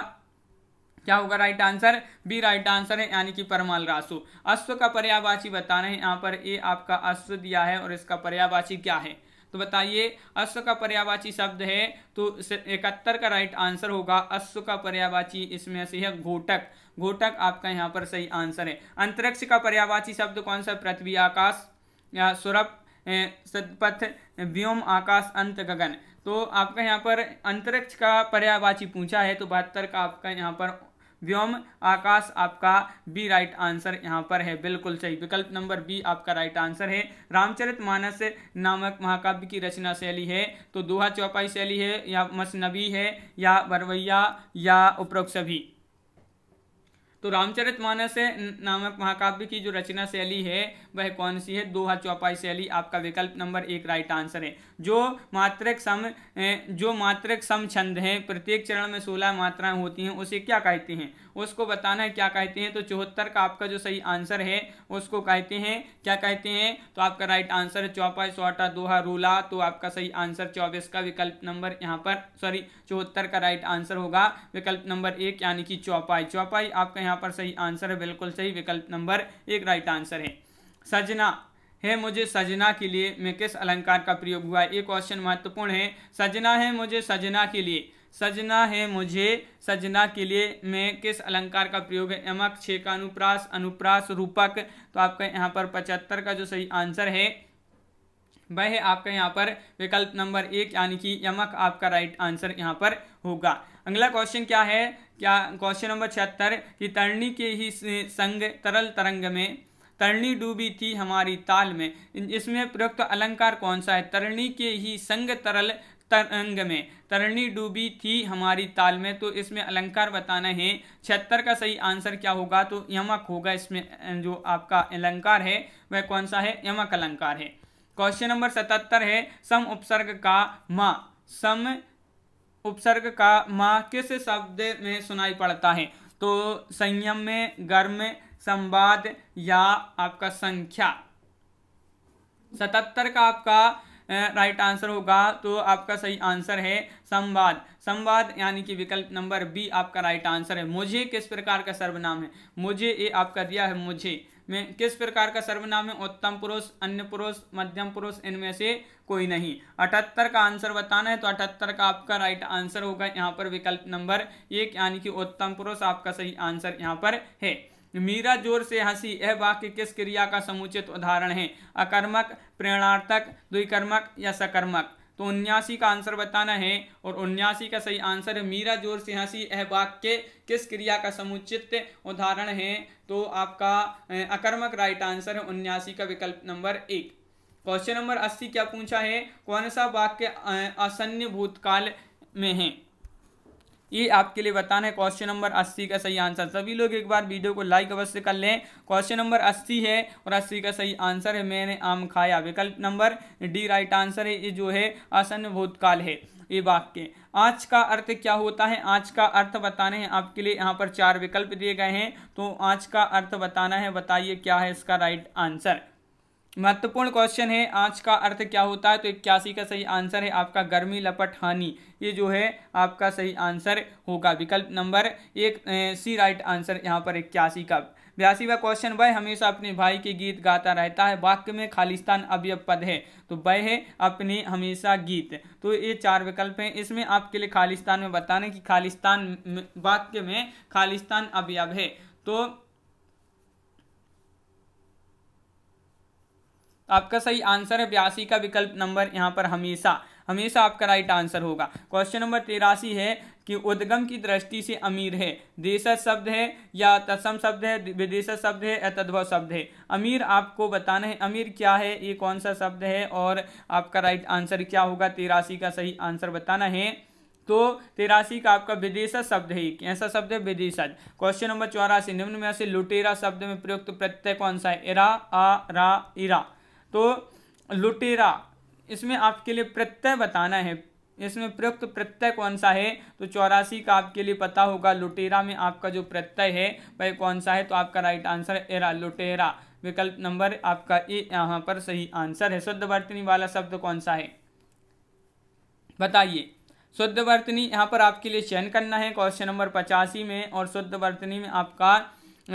क्या होगा right answer B right answer है यानी कि परमाल रासो अश्व का पर्यावाची बता रहे हैं यहाँ पर ए आपका अश्व दिया है और इसका पर्यावाची क्या है तो बताइए अश्व का पर्यावाची शब्द है तो इकहत्तर का राइट आंसर होगा अश्व का पर्यावाची इसमें से है घोटक घोटक आपका यहाँ पर सही आंसर है अंतरिक्ष का पर्यावाची शब्द कौन सा पृथ्वी आकाश या सुरभ सदपथ व्योम आकाश अंत गगन तो आपका यहाँ पर अंतरिक्ष का पर्यावाची पूछा है तो बहत्तर का आपका यहाँ पर व्योम आकाश आपका बी राइट आंसर यहाँ पर है बिल्कुल सही विकल्प नंबर बी आपका राइट आंसर है रामचरित मानस नामक महाकाव्य की रचना शैली है तो दोहा चौपाई शैली है या मसनबी है या बरवैया या उपरोक्त सभी तो रामचरित मानस नामक महाकाव्य की जो रचना शैली है वह कौन सी है दोहा चौपाई शैली आपका विकल्प नंबर एक राइट आंसर है जो मात्रक सम जो मात्रक सम छंद है प्रत्येक चरण में सोलह मात्राएं होती हैं उसे क्या कहते हैं उसको बताना है क्या कहते हैं तो चौहत्तर का आपका जो सही आंसर है उसको कहते हैं क्या कहते हैं तो आपका राइट आंसर है चौपाई सोटा दोहा रूला तो आपका सही आंसर चौबीस का विकल्प नंबर यहाँ पर सॉरी चौहत्तर का राइट आंसर होगा विकल्प नंबर एक यानी कि चौपाई चौपाई आपका यहाँ पर सही आंसर है बिल्कुल सही विकल्प नंबर एक राइट आंसर है सजना है मुझे सजना के लिए में किस अलंकार का प्रयोग हुआ है ये क्वेश्चन महत्वपूर्ण है सजना है मुझे सजना के लिए सजना है मुझे सजना के लिए में किस अलंकार का प्रयोग है यमक छे का अनुप्रास अनुप्रास रूपक तो आपका यहाँ पर पचहत्तर का जो सही आंसर है वह है आपका यहाँ पर विकल्प नंबर एक यानी कि यमक आपका राइट आंसर यहाँ पर होगा अगला क्वेश्चन क्या है क्या क्वेश्चन नंबर छिहत्तर कि तरणी के ही संग तरल तरंग में तरणी डूबी थी हमारी ताल में इसमें प्रयुक्त अलंकार कौन सा है तरणी के ही संग तरल तरंग में तरणी डूबी थी हमारी ताल में तो इसमें अलंकार बताना है छिहत्तर का सही आंसर क्या होगा तो यमक होगा इसमें जो आपका अलंकार है वह कौन सा है यमक अलंकार है क्वेश्चन नंबर सतहत्तर है सम उपसर्ग का माँ सम उपसर्ग का मा किस शब्द में सुनाई पड़ता है तो संयम में गर्म संवाद या आपका संख्या सतहत्तर का आपका राइट आंसर होगा तो आपका सही आंसर है संवाद संवाद यानी कि विकल्प नंबर बी आपका राइट आंसर है मुझे किस प्रकार का सर्वनाम है मुझे ये आपका दिया है मुझे में किस प्रकार का सर्वनाम है उत्तम पुरुष अन्य पुरुष मध्यम पुरुष इनमें से कोई नहीं अठहत्तर का आंसर बताना है तो अठहत्तर का आपका राइट आंसर होगा यहाँ पर विकल्प नंबर एक यानी कि उत्तम पुरुष आपका सही आंसर यहाँ पर है मीरा जोर से हंसी यह वाक्य किस क्रिया का समुचित उदाहरण है अकर्मक प्रेरणार्थक द्विकर्मक या सकर्मक तो उन्यासी का आंसर बताना है और उन्यासी का सही आंसर है मीरा जोर सिंहसी यह के किस क्रिया का समुचित उदाहरण है तो आपका अकर्मक राइट आंसर है उन्यासी का विकल्प नंबर एक क्वेश्चन नंबर अस्सी क्या पूछा है कौन सा वाक्य असन्य भूतकाल में है ये आपके लिए बताना है क्वेश्चन नंबर अस्सी का सही आंसर सभी लोग एक बार वीडियो को लाइक अवश्य कर लें क्वेश्चन नंबर अस्सी है और अस्सी का सही आंसर है मैंने आम खाया विकल्प नंबर डी राइट आंसर है ये जो है आसन्न भूतकाल है ये वाक्य आज का अर्थ क्या होता है आज का अर्थ बताना है आपके लिए यहाँ पर चार विकल्प दिए गए हैं तो आज का अर्थ बताना है बताइए क्या है इसका राइट आंसर महत्वपूर्ण क्वेश्चन है आँच का अर्थ क्या होता है तो इक्यासी का सही आंसर है आपका गर्मी लपट हानि ये जो है आपका सही आंसर होगा विकल्प नंबर एक ए, सी राइट आंसर यहाँ पर इक्यासी का बयासीवा क्वेश्चन वह हमेशा अपने भाई के गीत गाता रहता है वाक्य में खालिस्तान अवयव पद है तो वह है अपने हमेशा गीत तो ये चार विकल्प हैं इसमें आपके लिए खालिस्तान में बताने कि खालिस्तान वाक्य में खालिस्तान अवयव है तो आपका सही आंसर है बयासी का विकल्प नंबर यहाँ पर हमेशा हमेशा आपका राइट आंसर होगा क्वेश्चन नंबर तिरासी है कि उद्गम की दृष्टि से अमीर है देशज शब्द है या तत्सम शब्द है विदेश शब्द है या तद्भव शब्द है अमीर आपको बताना है अमीर क्या है ये कौन सा शब्द है और आपका राइट आंसर क्या होगा तिरासी का सही आंसर बताना है तो तेरासी का आपका विदेशा शब्द है ऐसा शब्द है विदेशज क्वेश्चन नंबर चौरासी निम्न में से लुटेरा शब्द में प्रयुक्त प्रत्यय कौन सा है इरा आ रा इरा तो लुटेरा इसमें आपके लिए प्रत्यय बताना है इसमें प्रयुक्त प्रत्यय कौन सा है तो चौरासी का आपके लिए पता होगा लुटेरा में आपका जो प्रत्यय है वह कौन सा है तो आपका राइट आंसर एरा लुटेरा विकल्प नंबर आपका ए यहाँ पर सही आंसर है शुद्ध वर्तनी वाला शब्द कौन सा है बताइए शुद्ध वर्तनी यहाँ पर आपके लिए चयन करना है क्वेश्चन नंबर पचासी में और शुद्ध वर्तनी में आपका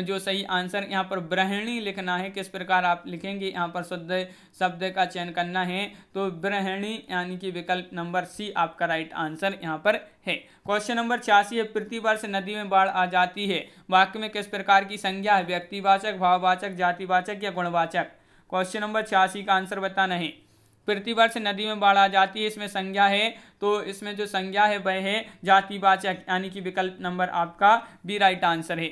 जो सही आंसर यहाँ पर ब्रहणी लिखना है किस प्रकार आप लिखेंगे यहाँ पर शुद्ध शब्द का चयन करना है तो ब्रहणी यानी कि विकल्प नंबर सी आपका राइट आंसर यहाँ पर है क्वेश्चन नंबर छियासी है प्रतिवर्ष नदी में बाढ़ आ जाती है वाक्य में किस प्रकार की संज्ञा है व्यक्तिवाचक भाववाचक जातिवाचक या गुणवाचक क्वेश्चन नंबर छियासी का आंसर बताना है प्रतिवर्ष नदी में बाढ़ आ जाती है इसमें संज्ञा है तो इसमें जो संज्ञा है वह है जातिवाचक यानी कि विकल्प नंबर आपका बी राइट आंसर है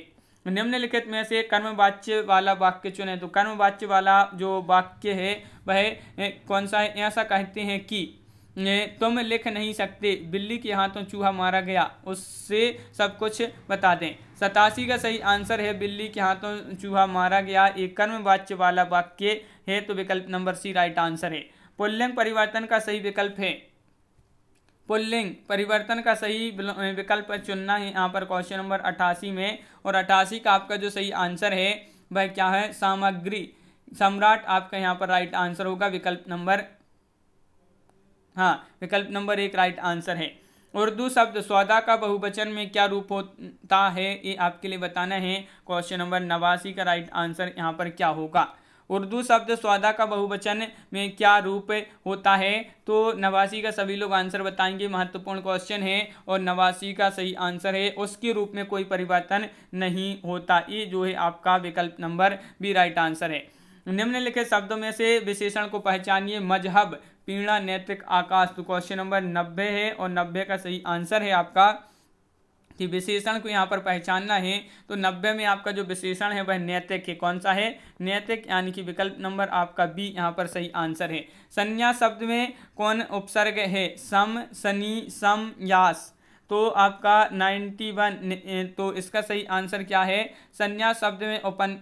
निम्नलिखित में से कर्म वाच्य वाला वाक्य चुने तो कर्म वाच्य वाला जो वाक्य है वह कौन सा है ऐसा कहते हैं कि तुम लिख नहीं सकते बिल्ली के हाथों चूहा मारा गया उससे सब कुछ बता दें सतासी का सही आंसर है बिल्ली के हाथों चूहा मारा गया एक कर्म वाच्य वाला वाक्य है तो विकल्प नंबर सी राइट आंसर है पुल्लिंग परिवर्तन का सही विकल्प है पुल्लिंग परिवर्तन का सही विकल्प चुनना है यहाँ पर क्वेश्चन नंबर अट्ठासी में और अट्ठासी का आपका जो सही आंसर है वह क्या है सामग्री सम्राट आपका यहाँ पर राइट आंसर होगा विकल्प नंबर हाँ विकल्प नंबर एक राइट आंसर है उर्दू शब्द सौदा का बहुवचन में क्या रूप होता है ये आपके लिए बताना है क्वेश्चन नंबर नवासी का राइट आंसर यहाँ पर क्या होगा उर्दू शब्द स्वादा का बहुवचन में क्या रूप होता है तो नवासी का सभी लोग आंसर बताएंगे महत्वपूर्ण क्वेश्चन है और नवासी का सही आंसर है उसके रूप में कोई परिवर्तन नहीं होता ये जो है आपका विकल्प नंबर भी राइट आंसर है निम्नलिखित शब्दों में से विशेषण को पहचानिए मजहब पीड़ा नैतिक आकाश तो क्वेश्चन नंबर नब्बे है और नब्बे का सही आंसर है आपका कि विशेषण को यहाँ पर पहचानना है तो नब्बे में आपका जो विशेषण है वह नैतिक है कौन सा है नैतिक यानी कि विकल्प नंबर आपका बी यहाँ पर सही आंसर है संज्ञा शब्द में कौन उपसर्ग है सम सनी सम यास तो आपका 91 तो इसका सही आंसर क्या है संज्ञा शब्द में उपन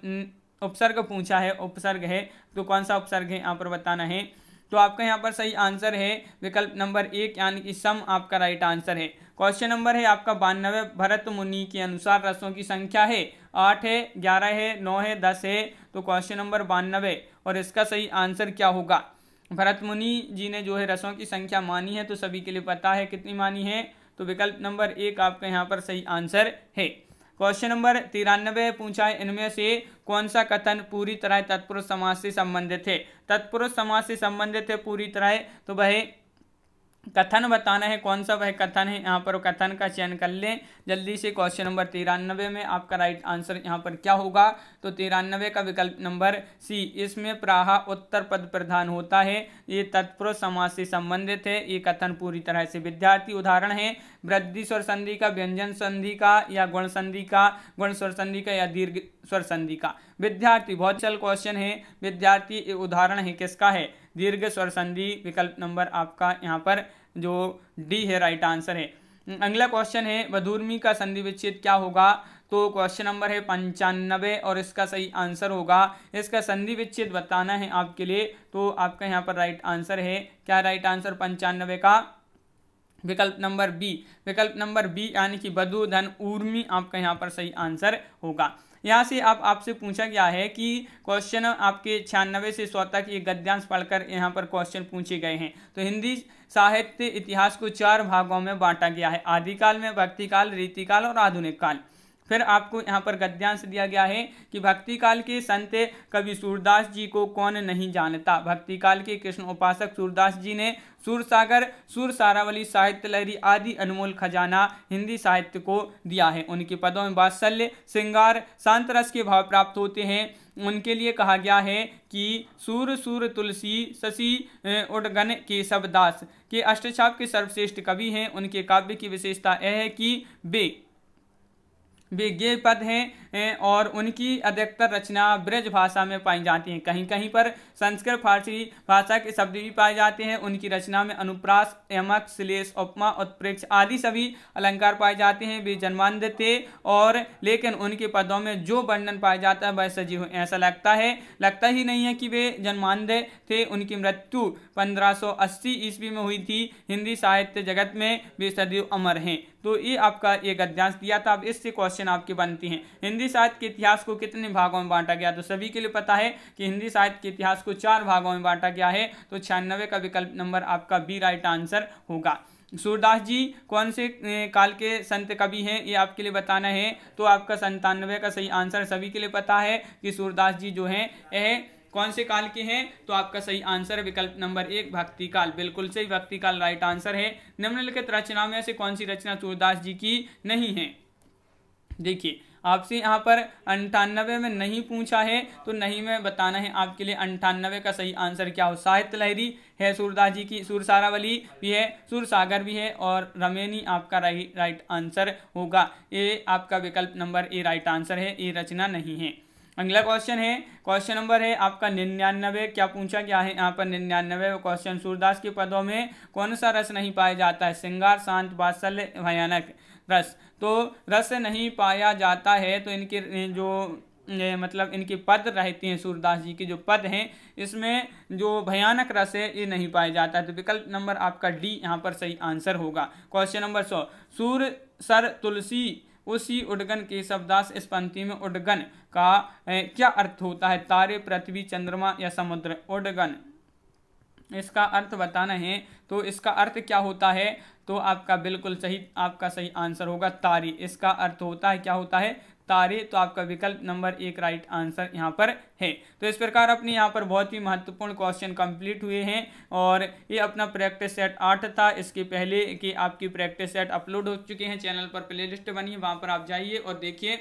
उपसर्ग पूछा है उपसर्ग है तो कौन सा उपसर्ग है यहाँ पर बताना है तो आपका यहाँ पर सही आंसर है विकल्प नंबर एक यानी कि सम आपका राइट आंसर है क्वेश्चन नंबर है आपका बानवे भरत मुनि के अनुसार रसों की संख्या है आठ है ग्यारह है नौ है दस है तो क्वेश्चन नंबर बानवे और इसका सही आंसर क्या होगा भरत मुनि जी ने जो है रसों की संख्या मानी है तो सभी के लिए पता है कितनी मानी है तो विकल्प नंबर एक आपका यहाँ पर सही आंसर है क्वेश्चन नंबर तिरानबे पूछा है इनमें से कौन सा कथन पूरी तरह तत्पुरुष समाज से संबंधित है तत्पुरुष समाज से संबंधित है पूरी तरह तो वह कथन बताना है कौन सा वह कथन है यहाँ पर कथन का चयन कर लें जल्दी से क्वेश्चन नंबर तिरानवे में आपका राइट आंसर यहाँ पर क्या होगा तो तिरानवे का विकल्प नंबर सी इसमें प्राह उत्तर पद प्रधान होता है ये तत्पुरुष समाज से संबंधित है ये कथन पूरी तरह से विद्यार्थी उदाहरण है वृद्धि स्वर संधि का व्यंजन संधि का या गुण संधि का गुण स्वर संधि का या दीर्घ स्वर संधि का विद्यार्थी बहुत चल क्वेश्चन है विद्यार्थी उदाहरण है किसका है दीर्घ स्वर संधि विकल्प नंबर आपका यहाँ पर जो डी है राइट आंसर है अगला क्वेश्चन है वधूर्मी का संधि विच्छेद क्या होगा तो क्वेश्चन नंबर है पंचानबे और इसका सही आंसर होगा इसका संधि विच्छेद बताना है आपके लिए तो आपका यहाँ पर राइट आंसर है क्या राइट आंसर पंचानबे का विकल्प नंबर बी विकल्प नंबर बी यानी कि बधु धन उर्मी आपका यहाँ पर सही आंसर होगा यहाँ से आप आपसे पूछा गया है कि क्वेश्चन आपके छियानवे से सौ तक ये गद्यांश पढ़कर यहाँ पर क्वेश्चन पूछे गए हैं तो हिंदी साहित्य इतिहास को चार भागों में बांटा गया है आदिकाल में भक्तिकाल रीतिकाल और आधुनिक काल फिर आपको यहाँ पर गद्यांश दिया गया है कि भक्ति काल के संत कवि सूरदास जी को कौन नहीं जानता भक्ति काल के कृष्ण उपासक सूरदास जी ने सूर सागर सूर सारावली साहित्य लहरी आदि अनमोल खजाना हिंदी साहित्य को दिया है उनके पदों में बात्सल्य श्रृंगार शांत रस के भाव प्राप्त होते हैं उनके लिए कहा गया है कि सूर सूर तुलसी शशि उडगन के दास के अष्टछाप के सर्वश्रेष्ठ कवि हैं उनके काव्य की विशेषता यह है कि वे विज्ञेय पद हैं और उनकी अधिकतर रचना ब्रज भाषा में पाई जाती हैं कहीं कहीं पर संस्कृत फारसी भाषा के शब्द भी पाए जाते हैं उनकी रचना में अनुप्रास यमक श्लेष उपमा उत्प्रेक्ष आदि सभी अलंकार पाए जाते हैं वे जन्मांध थे और लेकिन उनके पदों में जो वर्णन पाया जाता है वह सजीव ऐसा लगता है लगता ही नहीं है कि वे जन्मांध थे उनकी मृत्यु अस्सी ईस्वी में हुई थी हिंदी साहित्य जगत में वे सदैव अमर हैं तो ये आपका एक अध्यास दिया था अब इससे क्वेश्चन आपके बनते हैं हिंदी साहित्य के इतिहास को कितने भागों में बांटा गया तो सभी के लिए पता है कि हिंदी साहित्य के इतिहास को चार भागों में बांटा गया है तो छियानवे का विकल्प नंबर आपका बी राइट आंसर होगा सूरदास जी कौन से काल के संत कवि हैं ये आपके लिए बताना है तो आपका संतानवे का सही आंसर सभी के लिए पता है कि सूरदास जी जो हैं यह कौन से काल के हैं तो आपका सही आंसर है विकल्प नंबर एक भक्ति काल बिल्कुल सही भक्ति काल राइट आंसर है निम्नलिखित रचनाओं में से कौन सी रचना सूरदास जी की नहीं है देखिए आपसे यहाँ पर अंठानवे में नहीं पूछा है तो नहीं में बताना है आपके लिए अंठानवे का सही आंसर क्या हो साहित्य लहरी है सूरदास जी की सुरसारावली भी है सागर भी है और रमेनी आपका राइट राइट आंसर होगा ये आपका विकल्प नंबर ए राइट आंसर है ये रचना नहीं है अगला क्वेश्चन है क्वेश्चन नंबर है आपका निन्यानवे क्या पूछा क्या है यहाँ पर निन्यानवे क्वेश्चन सूरदास के पदों में कौन सा रस नहीं पाया जाता है श्रृंगार शांत वात्सल्य भयानक रस तो रस नहीं पाया जाता है तो इनके जो मतलब इनके पद रहते हैं सूरदास जी के जो पद हैं इसमें जो भयानक रस है ये नहीं पाया जाता है तो विकल्प नंबर आपका डी यहाँ पर सही आंसर होगा क्वेश्चन नंबर सौ सूर सर तुलसी उसी उडगन के शब्दास इस पंक्ति में उडगन का क्या अर्थ होता है तारे पृथ्वी चंद्रमा या समुद्र ओडगन इसका अर्थ बताना है तो इसका अर्थ क्या होता है तो आपका बिल्कुल सही आपका सही आंसर होगा तारे इसका अर्थ होता है क्या होता है तारे तो आपका विकल्प नंबर एक राइट आंसर यहाँ पर है तो इस प्रकार अपने यहाँ पर बहुत ही महत्वपूर्ण क्वेश्चन कंप्लीट हुए हैं और ये अपना प्रैक्टिस सेट आठ था इसके पहले कि आपकी प्रैक्टिस सेट अपलोड हो चुके हैं चैनल पर प्लेलिस्ट बनी वहां वहाँ पर आप जाइए और देखिए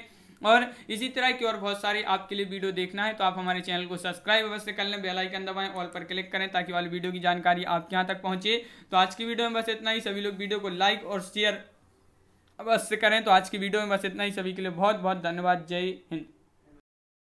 और इसी तरह की और बहुत सारी आपके लिए वीडियो देखना है तो आप हमारे चैनल को सब्सक्राइब अवश्य कर लें बेलाइकन दबाएं ऑल पर क्लिक करें ताकि वाली वीडियो की जानकारी आपके यहाँ तक पहुँचे तो आज की वीडियो में बस इतना ही सभी लोग वीडियो को लाइक और शेयर अवश्य करें तो आज की वीडियो में बस इतना ही सभी के लिए बहुत बहुत धन्यवाद जय हिंद